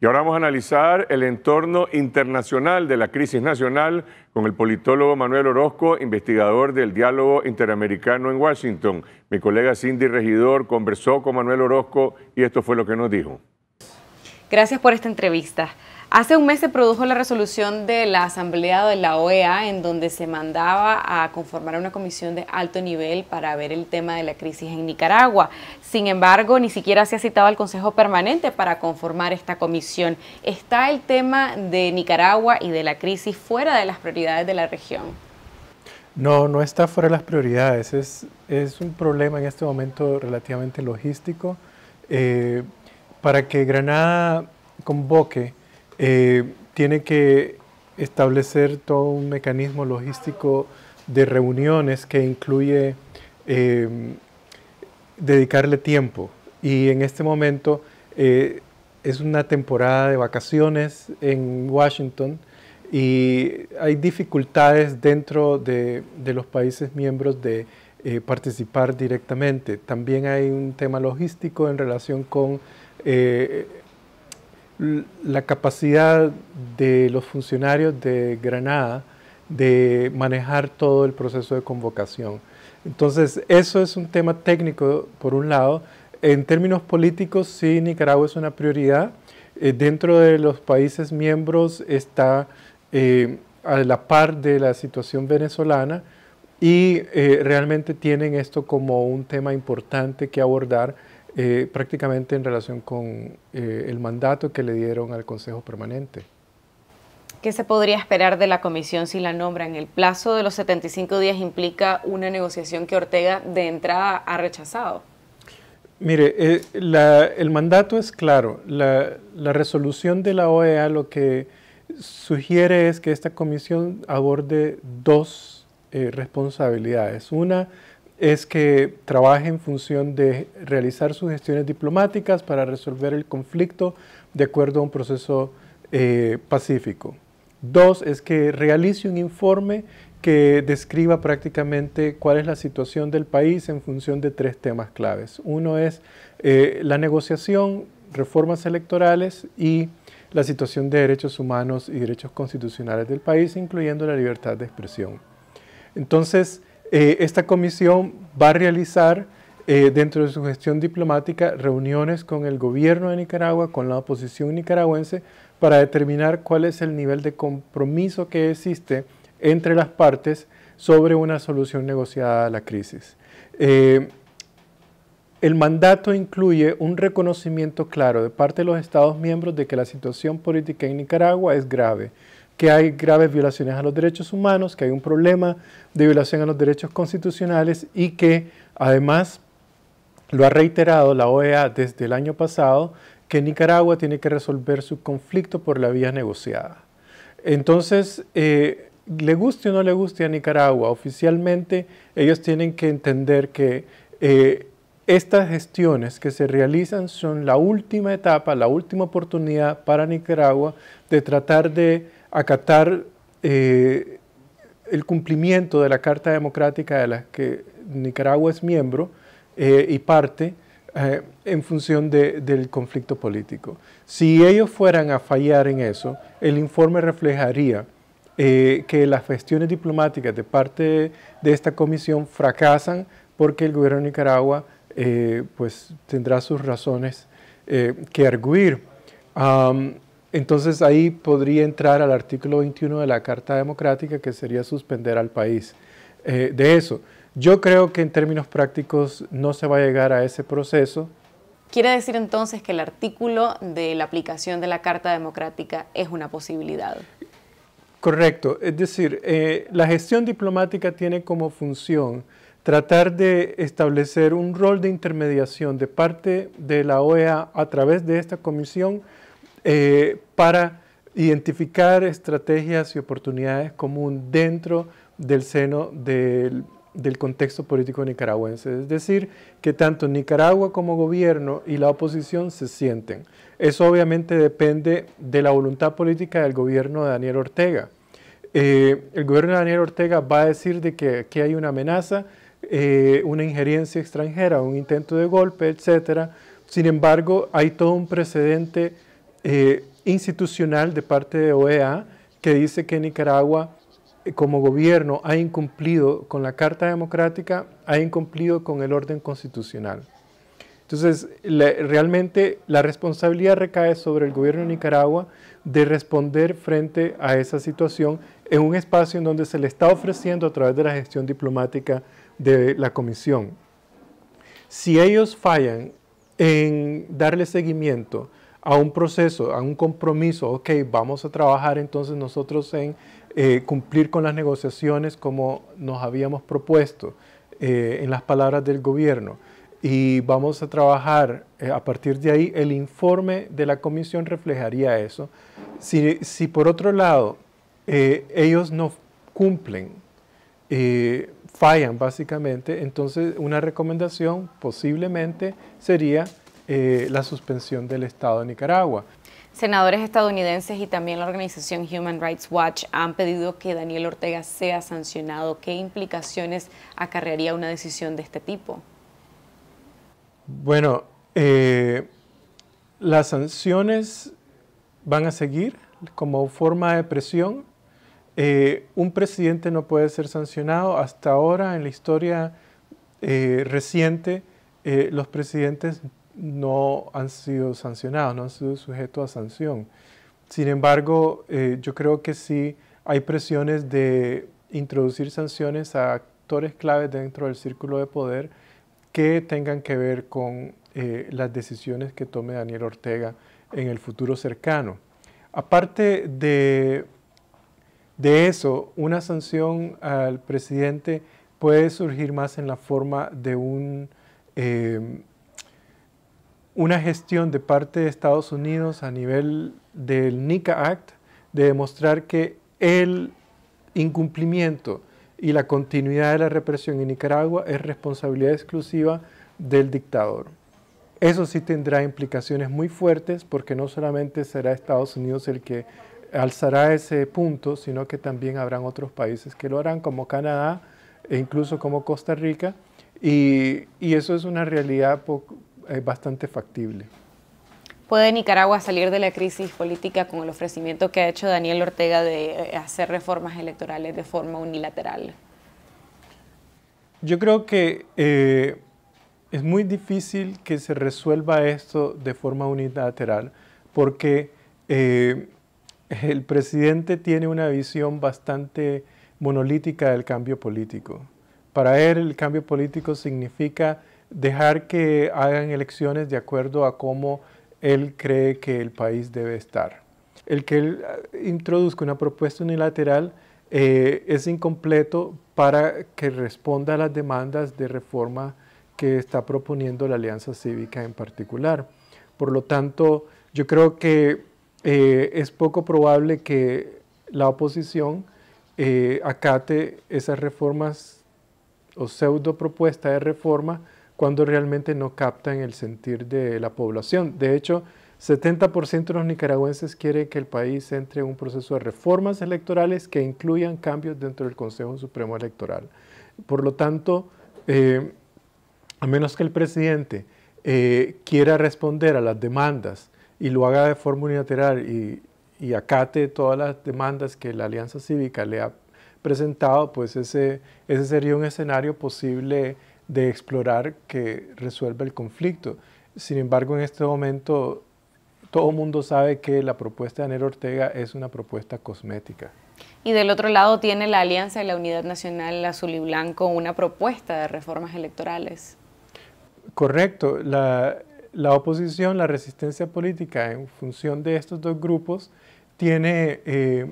Y ahora vamos a analizar el entorno internacional de la crisis nacional con el politólogo Manuel Orozco, investigador del diálogo interamericano en Washington. Mi colega Cindy Regidor conversó con Manuel Orozco y esto fue lo que nos dijo. Gracias por esta entrevista. Hace un mes se produjo la resolución de la Asamblea de la OEA en donde se mandaba a conformar una comisión de alto nivel para ver el tema de la crisis en Nicaragua. Sin embargo, ni siquiera se ha citado al Consejo Permanente para conformar esta comisión. ¿Está el tema de Nicaragua y de la crisis fuera de las prioridades de la región? No, no está fuera de las prioridades. Es, un problema en este momento relativamente logístico. Eh, para que Granada convoque eh, tiene que establecer todo un mecanismo logístico de reuniones que incluye eh, dedicarle tiempo. Y en este momento eh, es una temporada de vacaciones en Washington y hay dificultades dentro de, los países miembros de participar directamente. También hay un tema logístico en relación con la capacidad de los funcionarios de Granada de manejar todo el proceso de convocación. Entonces, eso es un tema técnico, por un lado. En términos políticos, sí, Nicaragua es una prioridad. Eh, dentro de los países miembros está eh, a la par de la situación venezolana y eh, realmente tienen esto como un tema importante que abordar eh, prácticamente en relación con eh, el mandato que le dieron al Consejo Permanente. ¿Qué se podría esperar de la comisión si la nombran? ¿El plazo de los 75 días implica una negociación que Ortega de entrada ha rechazado? Mire, eh, el mandato es claro. La, resolución de la OEA lo que sugiere es que esta comisión aborde dos responsabilidades. Una, es que trabaje en función de realizar sus gestiones diplomáticas para resolver el conflicto de acuerdo a un proceso eh, pacífico. Dos, es que realice un informe que describa prácticamente cuál es la situación del país en función de tres temas claves. Uno es eh, la negociación, reformas electorales y la situación de derechos humanos y derechos constitucionales del país, incluyendo la libertad de expresión. Entonces, eh, esta comisión va a realizar eh, dentro de su gestión diplomática reuniones con el gobierno de Nicaragua, con la oposición nicaragüense, para determinar cuál es el nivel de compromiso que existe entre las partes sobre una solución negociada a la crisis. Eh, el mandato incluye un reconocimiento claro de parte de los Estados miembros de que la situación política en Nicaragua es grave que hay graves violaciones a los derechos humanos, que hay un problema de violación a los derechos constitucionales y que además lo ha reiterado la OEA desde el año pasado, que Nicaragua tiene que resolver su conflicto por la vía negociada. Entonces, eh, le guste o no le guste a Nicaragua, oficialmente ellos tienen que entender que eh, estas gestiones que se realizan son la última etapa, la última oportunidad para Nicaragua de tratar de acatar eh, el cumplimiento de la Carta Democrática de la que Nicaragua es miembro eh, y parte eh, en función del conflicto político. Si ellos fueran a fallar en eso, el informe reflejaría que las gestiones diplomáticas de parte de esta comisión fracasan porque el gobierno de Nicaragua pues, tendrá sus razones que arguir. Entonces ahí podría entrar al artículo 21 de la Carta Democrática, que sería suspender al país eh, de eso. Yo creo que en términos prácticos no se va a llegar a ese proceso. ¿Quiere decir entonces que el artículo de la aplicación de la Carta Democrática es una posibilidad? Correcto. Es decir, eh, la gestión diplomática tiene como función tratar de establecer un rol de intermediación de parte de la OEA a través de esta comisión eh, para identificar estrategias y oportunidades comunes dentro del seno del, contexto político nicaragüense. Es decir, que tanto Nicaragua como gobierno y la oposición se sienten. Eso obviamente depende de la voluntad política del gobierno de Daniel Ortega. Eh, el gobierno de Daniel Ortega va a decir de que aquí hay una amenaza, eh, una injerencia extranjera, un intento de golpe, etc. Sin embargo, hay todo un precedente eh, institucional de parte de OEA que dice que Nicaragua eh, como gobierno ha incumplido con la Carta Democrática, ha incumplido con el orden constitucional. Entonces, realmente la responsabilidad recae sobre el gobierno de Nicaragua de responder frente a esa situación en un espacio en donde se le está ofreciendo a través de la gestión diplomática de la Comisión. Si ellos fallan en darle seguimiento a un proceso, a un compromiso, ok, vamos a trabajar entonces nosotros en eh, cumplir con las negociaciones como nos habíamos propuesto eh, en las palabras del gobierno. Y vamos a trabajar eh, a partir de ahí, el informe de la comisión reflejaría eso. Si, si por otro lado ellos no cumplen, fallan básicamente, entonces una recomendación posiblemente sería eh, la suspensión del Estado de Nicaragua. Senadores estadounidenses y también la organización Human Rights Watch han pedido que Daniel Ortega sea sancionado. ¿Qué implicaciones acarrearía una decisión de este tipo? Bueno, eh, las sanciones van a seguir como forma de presión. Eh, un presidente no puede ser sancionado. Hasta ahora, en la historia reciente, los presidentes no han sido sancionados, no han sido sujetos a sanción. Sin embargo, eh, yo creo que sí hay presiones de introducir sanciones a actores claves dentro del círculo de poder que tengan que ver con eh, las decisiones que tome Daniel Ortega en el futuro cercano. Aparte de, de eso, una sanción al presidente puede surgir más en la forma de un... Eh, una gestión de parte de Estados Unidos a nivel del NICA Act de demostrar que el incumplimiento y la continuidad de la represión en Nicaragua es responsabilidad exclusiva del dictador. Eso sí tendrá implicaciones muy fuertes porque no solamente será Estados Unidos el que alzará ese punto, sino que también habrán otros países que lo harán, como Canadá e incluso como Costa Rica. Y, y eso es una realidad poco, es bastante factible. ¿Puede Nicaragua salir de la crisis política con el ofrecimiento que ha hecho Daniel Ortega de eh, hacer reformas electorales de forma unilateral? Yo creo que eh, es muy difícil que se resuelva esto de forma unilateral porque eh, el presidente tiene una visión bastante monolítica del cambio político. Para él el cambio político significa dejar que hagan elecciones de acuerdo a cómo él cree que el país debe estar. El que él eh, introduzca una propuesta unilateral eh, es incompleto para que responda a las demandas de reforma que está proponiendo la Alianza Cívica en particular. Por lo tanto, yo creo que eh, es poco probable que la oposición acate esas reformas o pseudo propuesta de reforma cuando realmente no captan el sentir de la población. De hecho, 70% de los nicaragüenses quiere que el país entre en un proceso de reformas electorales que incluyan cambios dentro del Consejo Supremo Electoral. Por lo tanto, eh, a menos que el presidente eh, quiera responder a las demandas y lo haga de forma unilateral y, y acate todas las demandas que la Alianza Cívica le ha presentado, pues ese, ese sería un escenario posible de explorar que resuelva el conflicto. Sin embargo, en este momento todo el mundo sabe que la propuesta de Anel Ortega es una propuesta cosmética. Y del otro lado tiene la Alianza de la Unidad Nacional Azul y Blanco una propuesta de reformas electorales. Correcto. La, oposición, la resistencia política en función de estos dos grupos tiene eh,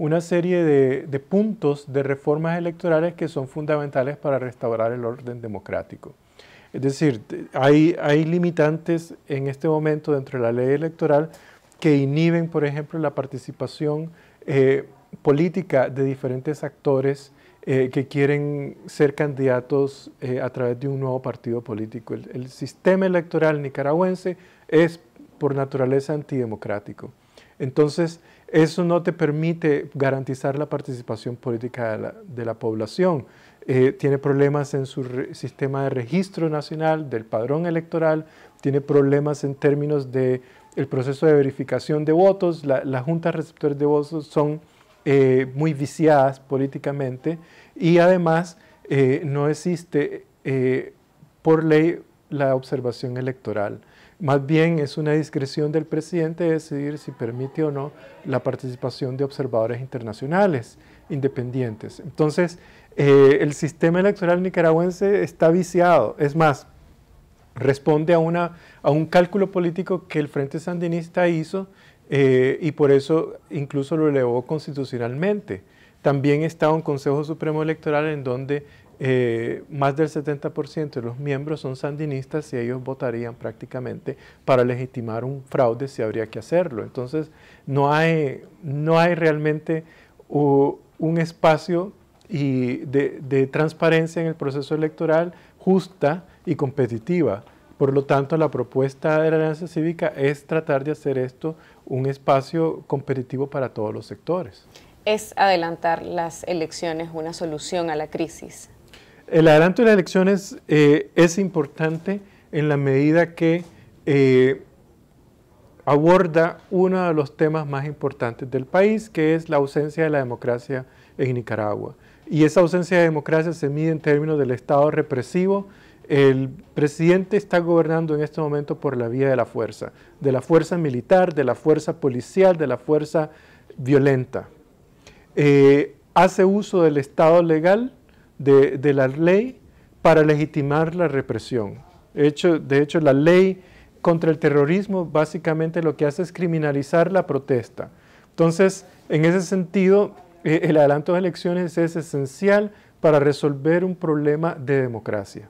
una serie de, puntos de reformas electorales que son fundamentales para restaurar el orden democrático. Es decir, hay, hay limitantes en este momento dentro de la ley electoral que inhiben, por ejemplo, la participación eh, política de diferentes actores eh, que quieren ser candidatos eh, a través de un nuevo partido político. El, el, sistema electoral nicaragüense es por naturaleza antidemocrático. Entonces, eso no te permite garantizar la participación política de la, población. Eh, tiene problemas en su sistema de registro nacional, del padrón electoral, tiene problemas en términos de el proceso de verificación de votos, la, las juntas receptores de votos son eh, muy viciadas políticamente y además eh, no existe por ley la observación electoral. Más bien es una discreción del presidente decidir si permite o no la participación de observadores internacionales independientes. Entonces, eh, el sistema electoral nicaragüense está viciado. Es más, responde a, una, a un cálculo político que el Frente Sandinista hizo eh, y por eso incluso lo elevó constitucionalmente. También está un Consejo Supremo Electoral en donde eh, más del 70% de los miembros son sandinistas y ellos votarían prácticamente para legitimar un fraude si habría que hacerlo. Entonces, no hay, realmente un espacio y de transparencia en el proceso electoral justa y competitiva. Por lo tanto, la propuesta de la Alianza Cívica es tratar de hacer esto un espacio competitivo para todos los sectores. ¿Es adelantar las elecciones una solución a la crisis? El adelanto de las elecciones eh, es importante en la medida que eh, aborda uno de los temas más importantes del país, que es la ausencia de la democracia en Nicaragua. Y esa ausencia de democracia se mide en términos del Estado represivo. El presidente está gobernando en este momento por la vía de la fuerza, de la fuerza militar, de la fuerza policial, de la fuerza violenta. Eh, hace uso del Estado legal de, la ley para legitimar la represión. Hecho, de hecho, la ley contra el terrorismo básicamente lo que hace es criminalizar la protesta. Entonces, en ese sentido, eh, el adelanto de elecciones es esencial para resolver un problema de democracia.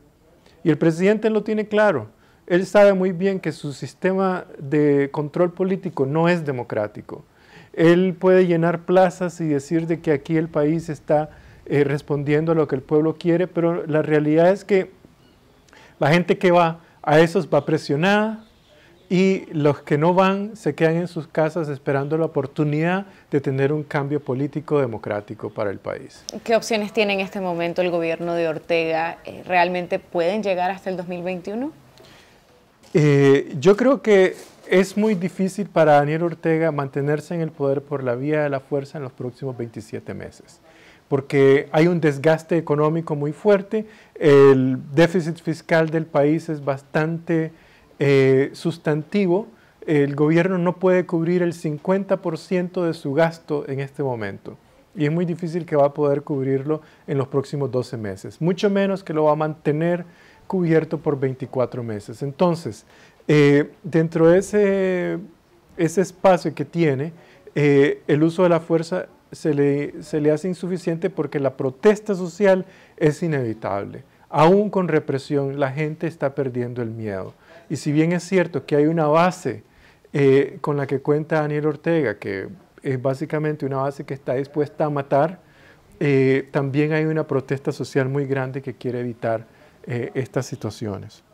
Y el presidente lo tiene claro. Él sabe muy bien que su sistema de control político no es democrático. Él puede llenar plazas y decir de que aquí el país está eh, respondiendo a lo que el pueblo quiere, pero la realidad es que la gente que va a esos va presionada y los que no van se quedan en sus casas esperando la oportunidad de tener un cambio político democrático para el país. ¿Qué opciones tiene en este momento el gobierno de Ortega? Eh, ¿Realmente pueden llegar hasta el 2021? Eh, yo creo que es muy difícil para Daniel Ortega mantenerse en el poder por la vía de la fuerza en los próximos 27 meses porque hay un desgaste económico muy fuerte, el déficit fiscal del país es bastante eh, sustantivo, el gobierno no puede cubrir el 50% de su gasto en este momento y es muy difícil que va a poder cubrirlo en los próximos 12 meses, mucho menos que lo va a mantener cubierto por 24 meses. Entonces, eh, dentro de ese, ese espacio que tiene, eh, el uso de la fuerza se le, hace insuficiente porque la protesta social es inevitable. Aún con represión, la gente está perdiendo el miedo. Y si bien es cierto que hay una base eh, con la que cuenta Daniel Ortega, que es básicamente una base que está dispuesta a matar, eh, también hay una protesta social muy grande que quiere evitar eh, estas situaciones.